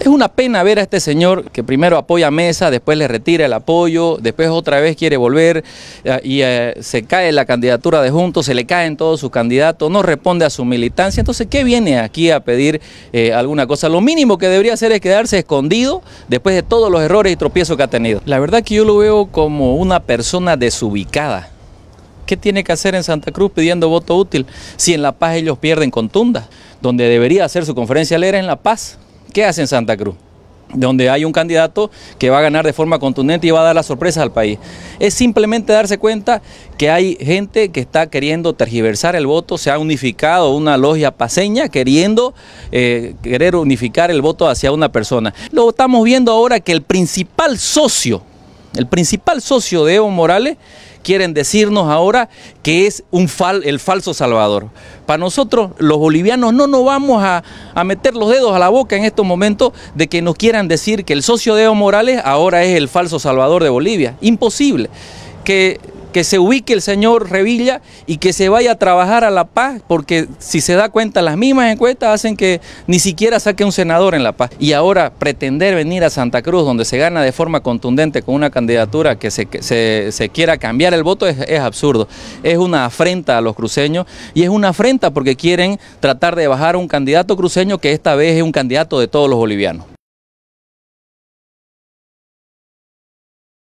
Es una pena ver a este señor que primero apoya a Mesa, después le retira el apoyo, después otra vez quiere volver eh, y eh, se cae la candidatura de Juntos, se le caen todos sus candidatos, no responde a su militancia. Entonces, ¿qué viene aquí a pedir eh, alguna cosa? Lo mínimo que debería hacer es quedarse escondido después de todos los errores y tropiezos que ha tenido. La verdad que yo lo veo como una persona desubicada. ¿qué tiene que hacer en Santa Cruz pidiendo voto útil si en La Paz ellos pierden con Donde debería hacer su conferencia leer en La Paz. ¿Qué hace en Santa Cruz? donde hay un candidato que va a ganar de forma contundente y va a dar la sorpresa al país. Es simplemente darse cuenta que hay gente que está queriendo tergiversar el voto, se ha unificado una logia paseña queriendo eh, querer unificar el voto hacia una persona. Lo estamos viendo ahora que el principal socio el principal socio de Evo Morales, quieren decirnos ahora que es el falso Salvador. Para nosotros, los bolivianos, no nos vamos a, meter los dedos a la boca en estos momentos de que nos quieran decir que el socio de Evo Morales ahora es el falso Salvador de Bolivia. Imposible. Que que se ubique el señor Revilla y que se vaya a trabajar a La Paz, porque si se da cuenta, las mismas encuestas hacen que ni siquiera saque un senador en La Paz. Y ahora pretender venir a Santa Cruz, donde se gana de forma contundente con una candidatura que se, se, quiera cambiar el voto, es, es absurdo. Es una afrenta a los cruceños y es una afrenta porque quieren tratar de bajar a un candidato cruceño que esta vez es un candidato de todos los bolivianos.